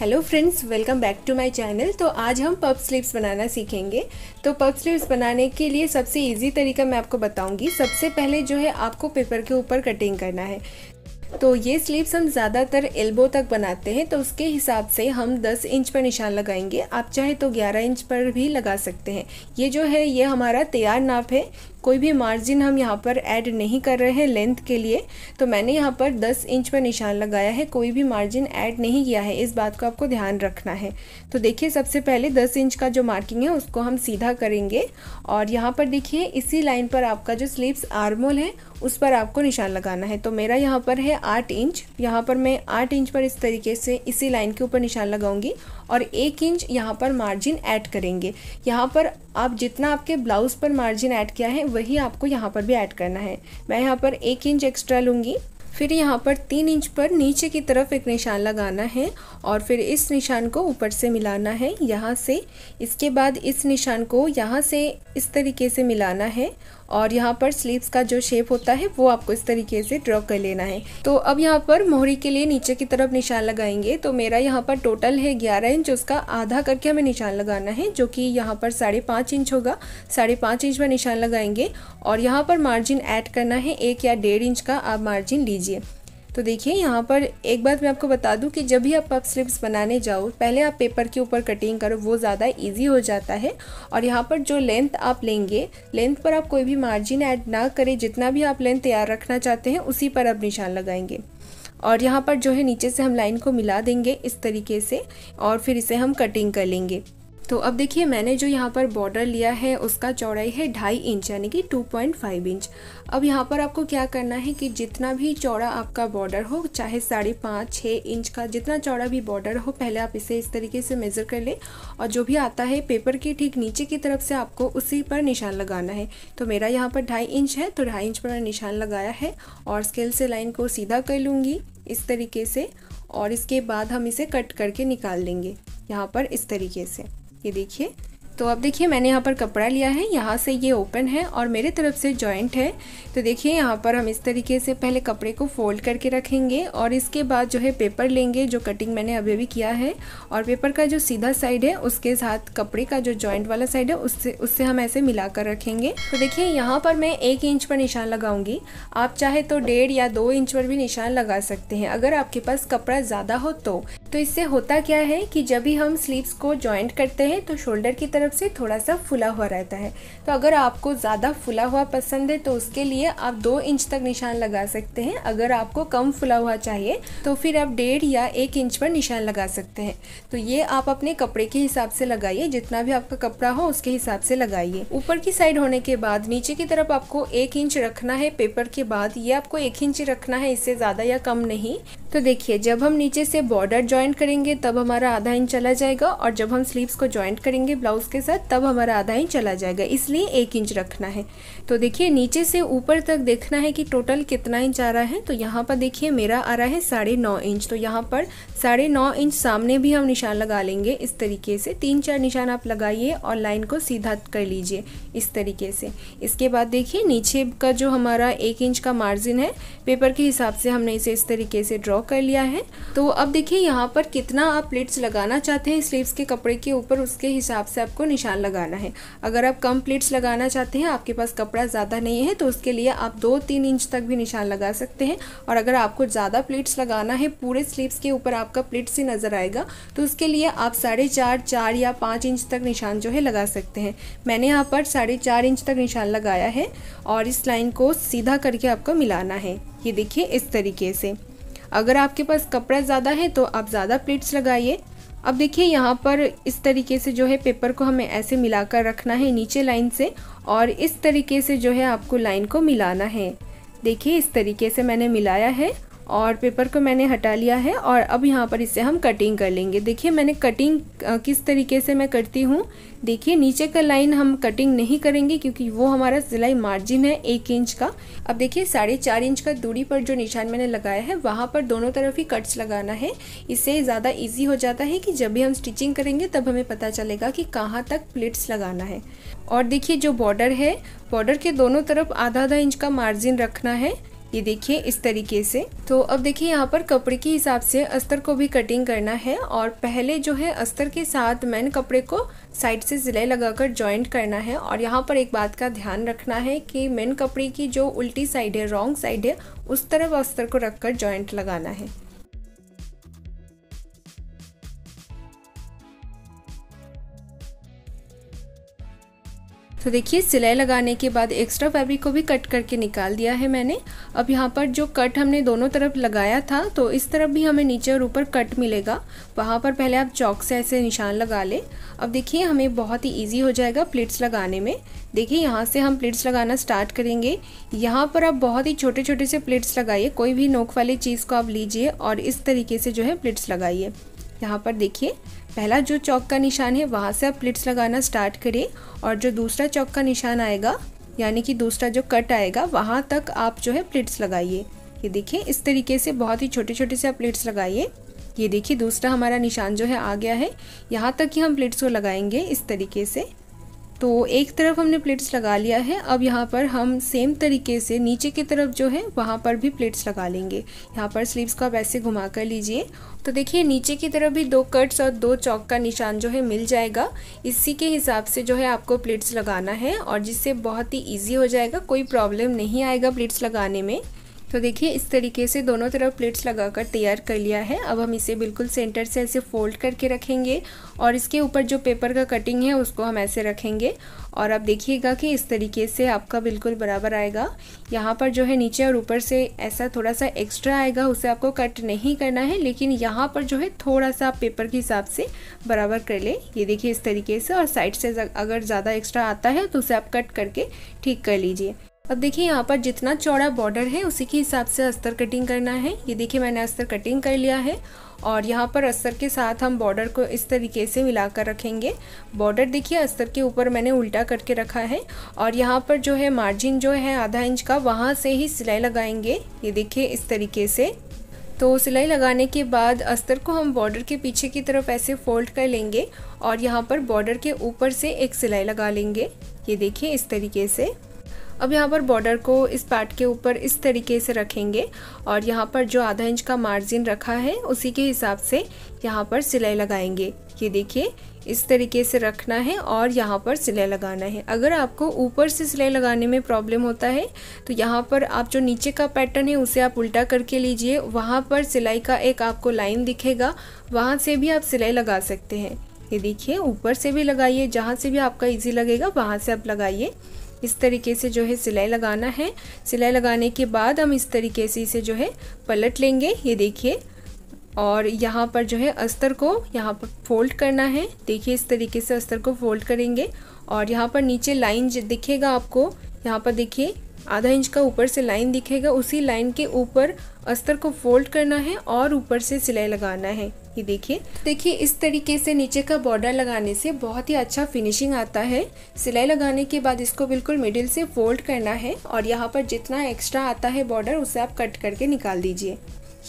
hello friends welcome back to my channel तो आज हम पब स्लीव्स बनाना सीखेंगे तो पब स्लीव्स बनाने के लिए सबसे इजी तरीका मैं आपको बताऊंगी सबसे पहले जो है आपको पेपर के ऊपर कटिंग करना है तो ये स्लीव्स हम ज़्यादातर एल्बो तक बनाते हैं तो उसके हिसाब से हम 10 इंच पर निशान लगाएंगे आप चाहे तो 11 इंच पर भी लगा सकते हैं ये जो है ये हमारा तैयार नाप है कोई भी मार्जिन हम यहाँ पर ऐड नहीं कर रहे हैं लेंथ के लिए तो मैंने यहाँ पर 10 इंच पर निशान लगाया है कोई भी मार्जिन ऐड नहीं किया है इस बात को आपको ध्यान रखना है तो देखिए सबसे पहले 10 इंच का जो मार्किंग है उसको हम सीधा करेंगे और यहाँ पर देखिए इसी लाइन पर आपका जो स्लीव्स आर्मोल है उस पर आपको निशान लगाना है तो मेरा यहाँ पर है आठ इंच यहाँ पर मैं आठ इंच पर इस तरीके से इसी लाइन के ऊपर निशान लगाऊंगी और एक इंच यहाँ पर मार्जिन ऐड करेंगे यहाँ पर आप जितना आपके ब्लाउज़ पर मार्जिन ऐड किया है वही आपको यहाँ पर भी ऐड करना है मैं यहाँ पर एक इंच एक्स्ट्रा लूँगी फिर यहाँ पर तीन इंच पर नीचे की तरफ एक निशान लगाना है और फिर इस निशान को ऊपर से मिलाना है यहाँ से इसके बाद इस निशान को यहाँ से इस तरीके से मिलाना है और यहाँ पर स्लीव्स का जो शेप होता है वो आपको इस तरीके से ड्रॉ कर लेना है तो अब यहाँ पर मोहरी के लिए नीचे की तरफ निशान लगाएंगे तो मेरा यहाँ पर टोटल है ग्यारह इंच उसका आधा करके हमें निशान लगाना है जो कि यहाँ पर साढ़े पाँच इंच होगा साढ़े पाँच इंच में निशान लगाएंगे और यहाँ पर मार्जिन ऐड करना है एक या डेढ़ इंच का आप मार्जिन लीजिए तो देखिए यहाँ पर एक बात मैं आपको बता दूँ कि जब भी आप पप स्लिप्स बनाने जाओ पहले आप पेपर के ऊपर कटिंग करो वो ज़्यादा इजी हो जाता है और यहाँ पर जो लेंथ आप लेंगे लेंथ पर आप कोई भी मार्जिन ऐड ना करें जितना भी आप लेंथ तैयार रखना चाहते हैं उसी पर आप निशान लगाएंगे और यहाँ पर जो है नीचे से हम लाइन को मिला देंगे इस तरीके से और फिर इसे हम कटिंग कर लेंगे तो अब देखिए मैंने जो यहाँ पर बॉर्डर लिया है उसका चौड़ाई है ढाई इंच यानी कि 2.5 इंच अब यहाँ पर आपको क्या करना है कि जितना भी चौड़ा आपका बॉर्डर हो चाहे साढ़े पाँच छः इंच का जितना चौड़ा भी बॉर्डर हो पहले आप इसे इस तरीके से मेज़र कर लें और जो भी आता है पेपर के ठीक नीचे की तरफ से आपको उसी पर निशान लगाना है तो मेरा यहाँ पर ढाई इंच है तो ढाई इंच पर मैंने निशान लगाया है और स्केल से लाइन को सीधा कर लूँगी इस तरीके से और इसके बाद हम इसे कट करके निकाल लेंगे यहाँ पर इस तरीके से ये देखिए तो अब देखिए मैंने यहाँ पर कपड़ा लिया है यहाँ से ये ओपन है और मेरे तरफ से जॉइंट है तो देखिए यहाँ पर हम इस तरीके से पहले कपड़े को फोल्ड करके रखेंगे और इसके बाद जो है पेपर लेंगे जो कटिंग मैंने अभी भी किया है और पेपर का जो सीधा साइड है उसके साथ कपड़े का जो जॉइंट वाला साइड है उससे उससे हम ऐसे मिला रखेंगे तो देखिए यहाँ पर मैं एक इंच पर निशान लगाऊंगी आप चाहे तो डेढ़ या दो इंच पर भी निशान लगा सकते हैं अगर आपके पास कपड़ा ज़्यादा हो तो।, तो, इससे होता क्या है कि जब भी हम स्लीव्स को जॉइंट करते हैं तो शोल्डर की तरफ तरफ से थोड़ा सा फुला हुआ रहता है तो अगर आपको ज़्यादा फुला हुआ पसंद है तो उसके लिए आप दो इंच तक निशान लगा सकते हैं अगर आपको कम फुला हुआ चाहिए तो फिर आप डेढ़ या एक इंच पर निशान लगा सकते हैं तो ये आप अपने कपड़े के हिसाब से लगाइए जितना भी आपका कपड़ा हो उसके हिसाब से लगाइए ऊपर की साइड होने के बाद नीचे की तरफ आपको एक इंच रखना है पेपर के बाद ये आपको एक इंच रखना है इससे ज़्यादा या कम नहीं तो देखिए जब हम नीचे से बॉर्डर ज्वाइंट करेंगे तब हमारा आधा इंच चला जाएगा और जब हम स्लीव्स को ज्वाइंट करेंगे ब्लाउज के के साथ तब हमारा आधा इंच चला जाएगा इसलिए एक इंच रखना है तो देखिए नीचे से ऊपर तक देखना है कि टोटल कितना इंच आ रहा है तो यहाँ पर देखिए मेरा आ रहा है साढ़े नौ इंच तो यहाँ पर साढ़े नौ इंच सामने भी हम निशान लगा लेंगे इस तरीके से तीन चार निशान आप लगाइए और लाइन को सीधा कर लीजिए इस तरीके से इसके बाद देखिए नीचे का जो हमारा एक इंच का मार्जिन है पेपर के हिसाब से हमने इसे इस तरीके से ड्रॉ कर लिया है तो अब देखिए यहाँ पर कितना आप प्लेट्स लगाना चाहते हैं स्लीव्स के कपड़े के ऊपर उसके हिसाब से आपको आपको निशान लगाना है अगर आप कम प्लीट्स लगाना चाहते हैं आपके पास कपड़ा ज़्यादा नहीं है तो उसके लिए आप दो तीन इंच तक भी निशान लगा सकते हैं और अगर आपको ज़्यादा प्लीट्स लगाना है पूरे स्लीवस के ऊपर आपका प्लीट्स ही नज़र आएगा तो उसके लिए आप साढ़े चार चार या पाँच इंच तक निशान जो है लगा सकते हैं मैंने यहाँ पर साढ़े चार इंच तक निशान लगाया है और इस लाइन को सीधा करके आपको मिलाना है ये देखिए इस तरीके से अगर आपके पास कपड़ा ज़्यादा है तो आप ज़्यादा प्लीट्स लगाइए अब देखिए यहाँ पर इस तरीके से जो है पेपर को हमें ऐसे मिलाकर रखना है नीचे लाइन से और इस तरीके से जो है आपको लाइन को मिलाना है देखिए इस तरीके से मैंने मिलाया है और पेपर को मैंने हटा लिया है और अब यहाँ पर इसे हम कटिंग कर लेंगे देखिए मैंने कटिंग किस तरीके से मैं करती हूँ देखिए नीचे का लाइन हम कटिंग नहीं करेंगे क्योंकि वो हमारा सिलाई मार्जिन है एक इंच का अब देखिए साढ़े चार इंच का दूरी पर जो निशान मैंने लगाया है वहाँ पर दोनों तरफ ही कट्स लगाना है इससे ज़्यादा ईजी हो जाता है कि जब भी हम स्टिचिंग करेंगे तब हमें पता चलेगा कि कहाँ तक प्लेट्स लगाना है और देखिए जो बॉर्डर है बॉर्डर के दोनों तरफ आधा आधा इंच का मार्जिन रखना है ये देखिए इस तरीके से तो अब देखिए यहाँ पर कपड़े के हिसाब से अस्तर को भी कटिंग करना है और पहले जो है अस्तर के साथ मैन कपड़े को साइड से सिलाई लगाकर जॉइंट करना है और यहाँ पर एक बात का ध्यान रखना है कि मैन कपड़े की जो उल्टी साइड है रॉन्ग साइड है उस तरफ अस्तर को रखकर जॉइंट लगाना है तो देखिए सिलाई लगाने के बाद एक्स्ट्रा फैब्रिक को भी कट करके निकाल दिया है मैंने अब यहाँ पर जो कट हमने दोनों तरफ लगाया था तो इस तरफ भी हमें नीचे और ऊपर कट मिलेगा वहाँ पर पहले आप चौक से ऐसे निशान लगा लें अब देखिए हमें बहुत ही ईजी हो जाएगा प्लेट्स लगाने में देखिए यहाँ से हम प्लेट्स लगाना स्टार्ट करेंगे यहाँ पर आप बहुत ही छोटे छोटे से प्लेट्स लगाइए कोई भी नोक वाली चीज़ को आप लीजिए और इस तरीके से जो है प्लेट्स लगाइए यहाँ पर देखिए पहला जो चौक का निशान है वहाँ से आप प्लिट्स लगाना स्टार्ट करें और जो दूसरा चौक का निशान आएगा यानी कि दूसरा जो कट आएगा वहाँ तक आप जो है प्लिट्स लगाइए ये देखिए इस तरीके से बहुत ही छोटे छोटे से आप प्लिट्स लगाइए ये देखिए दूसरा हमारा निशान जो है आ गया है यहाँ तक ही हम प्लिट्स को लगाएंगे इस तरीके से तो एक तरफ हमने प्लेट्स लगा लिया है अब यहाँ पर हम सेम तरीके से नीचे की तरफ जो है वहाँ पर भी प्लेट्स लगा लेंगे यहाँ पर स्लीव्स को आप ऐसे घुमा कर लीजिए तो देखिए नीचे की तरफ भी दो कट्स और दो चौक का निशान जो है मिल जाएगा इसी के हिसाब से जो है आपको प्लेट्स लगाना है और जिससे बहुत ही ईजी हो जाएगा कोई प्रॉब्लम नहीं आएगा प्लेट्स लगाने में तो देखिए इस तरीके से दोनों तरफ प्लेट्स लगाकर तैयार कर लिया है अब हम इसे बिल्कुल सेंटर से ऐसे फोल्ड करके रखेंगे और इसके ऊपर जो पेपर का कटिंग है उसको हम ऐसे रखेंगे और आप देखिएगा कि इस तरीके से आपका बिल्कुल बराबर आएगा यहाँ पर जो है नीचे और ऊपर से ऐसा थोड़ा सा एक्स्ट्रा आएगा उसे आपको कट नहीं करना है लेकिन यहाँ पर जो है थोड़ा सा आप पेपर के हिसाब से बराबर कर लें ये देखिए इस तरीके से और साइड से अगर ज़्यादा एक्स्ट्रा आता है तो उसे आप कट करके ठीक कर लीजिए अब देखिए यहाँ पर जितना चौड़ा बॉर्डर है उसी के हिसाब से अस्तर कटिंग करना है ये देखिए मैंने अस्तर कटिंग कर लिया है और यहाँ पर अस्तर के साथ हम बॉर्डर को इस तरीके से मिलाकर रखेंगे बॉर्डर देखिए अस्तर के ऊपर मैंने उल्टा करके रखा है और यहाँ पर जो है मार्जिन जो है आधा इंच का वहाँ से ही सिलाई लगाएंगे ये देखिए इस तरीके से तो सिलाई लगाने के बाद अस्तर को हम बॉर्डर के पीछे की तरफ ऐसे फोल्ड कर लेंगे और यहाँ पर बॉर्डर के ऊपर से एक सिलाई लगा लेंगे ये देखिए इस तरीके से अब यहाँ पर बॉर्डर को इस पार्ट के ऊपर इस तरीके से रखेंगे और यहाँ पर जो आधा इंच का मार्जिन रखा है उसी के हिसाब से यहाँ पर सिलाई लगाएंगे ये देखिए इस तरीके से रखना है और यहाँ पर सिलाई लगाना है अगर आपको ऊपर से सिलाई लगाने में प्रॉब्लम होता है तो यहाँ पर आप जो नीचे का पैटर्न है उसे आप उल्टा करके लीजिए वहाँ पर सिलाई का एक आपको लाइन दिखेगा वहाँ से भी आप सिलाई लगा सकते हैं ये देखिए ऊपर से भी लगाइए जहाँ से भी आपका इजी लगेगा वहाँ से आप लगाइए इस तरीके से जो है सिलाई लगाना है सिलाई लगाने के बाद हम इस तरीके से इसे जो है पलट लेंगे ये देखिए और यहाँ पर जो है अस्तर को यहाँ पर फोल्ड करना है देखिए इस तरीके से अस्तर को फोल्ड करेंगे और यहाँ पर नीचे लाइन दिखेगा आपको यहाँ पर देखिए आधा इंच का ऊपर से लाइन दिखेगा उसी लाइन के ऊपर अस्तर को फोल्ड करना है और ऊपर से सिलाई लगाना है के देखिए देखिए इस तरीके से नीचे का बॉर्डर लगाने से बहुत ही अच्छा फिनिशिंग आता है सिलाई लगाने के बाद इसको बिल्कुल मिडिल से फोल्ड करना है और यहाँ पर जितना एक्स्ट्रा आता है बॉर्डर उसे आप कट करके निकाल दीजिए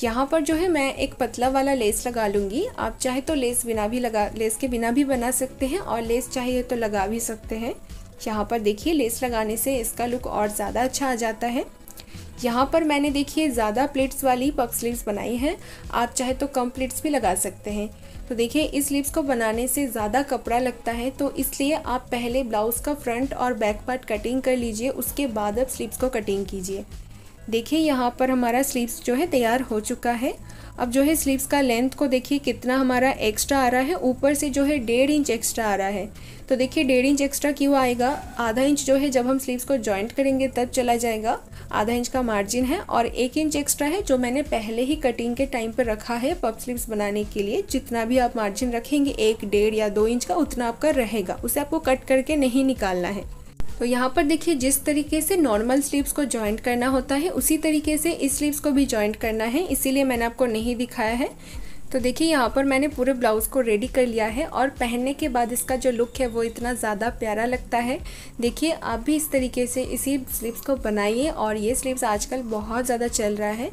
यहाँ पर जो है मैं एक पतला वाला लेस लगा लूँगी आप चाहे तो लेस बिना भी लगा लेस के बिना भी बना सकते हैं और लेस चाहिए तो लगा भी सकते हैं यहाँ पर देखिए लेस लगाने से इसका लुक और ज़्यादा अच्छा आ जाता है यहाँ पर मैंने देखिए ज़्यादा प्लेट्स वाली पक स्लीव्स बनाई हैं आप चाहे तो कम प्लेट्स भी लगा सकते हैं तो देखिए इस स्लीव्स को बनाने से ज़्यादा कपड़ा लगता है तो इसलिए आप पहले ब्लाउज़ का फ्रंट और बैक पार्ट कटिंग कर लीजिए उसके बाद आप स्लीव्स को कटिंग कीजिए देखिए यहाँ पर हमारा स्लीव्स जो है तैयार हो चुका है अब जो है स्लीव्स का लेंथ को देखिए कितना हमारा एक्स्ट्रा आ रहा है ऊपर से जो है डेढ़ इंच एक्स्ट्रा आ रहा है तो देखिए डेढ़ इंच एक्स्ट्रा क्यों आएगा आधा इंच जो है जब हम स्लीव्स को जॉइंट करेंगे तब चला जाएगा आधा इंच का मार्जिन है और एक इंच एक्स्ट्रा है जो मैंने पहले ही कटिंग के टाइम पर रखा है पप स्लीव्स बनाने के लिए जितना भी आप मार्जिन रखेंगे एक डेढ़ या दो इंच का उतना आपका रहेगा उसे आपको कट करके नहीं निकालना है तो यहाँ पर देखिए जिस तरीके से नॉर्मल स्लीव्स को ज्वाइंट करना होता है उसी तरीके से इस स्लीव्स को भी ज्वाइंट करना है इसीलिए मैंने आपको नहीं दिखाया है तो देखिए यहाँ पर मैंने पूरे ब्लाउज़ को रेडी कर लिया है और पहनने के बाद इसका जो लुक है वो इतना ज़्यादा प्यारा लगता है देखिए आप भी इस तरीके से इसी स्लीव्स को बनाइए और ये स्लीव्स आजकल बहुत ज़्यादा चल रहा है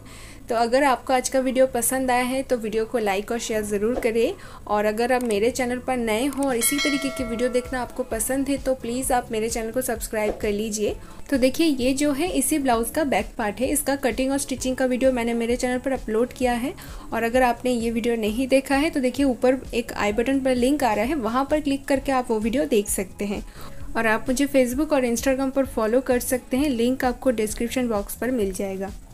तो अगर आपको आज का वीडियो पसंद आया है तो वीडियो को लाइक और शेयर ज़रूर करें और अगर आप मेरे चैनल पर नए हो और इसी तरीके की वीडियो देखना आपको पसंद है तो प्लीज़ आप मेरे चैनल को सब्सक्राइब कर लीजिए तो देखिए ये जो है इसी ब्लाउज़ का बैक पार्ट है इसका कटिंग और स्टिचिंग का वीडियो मैंने मेरे चैनल पर अपलोड किया है और अगर आपने ये वीडियो नहीं देखा है तो देखिए ऊपर एक आई बटन पर लिंक आ रहा है वहाँ पर क्लिक करके आप वो वीडियो देख सकते हैं और आप मुझे फेसबुक और इंस्टाग्राम पर फॉलो कर सकते हैं लिंक आपको डिस्क्रिप्शन बॉक्स पर मिल जाएगा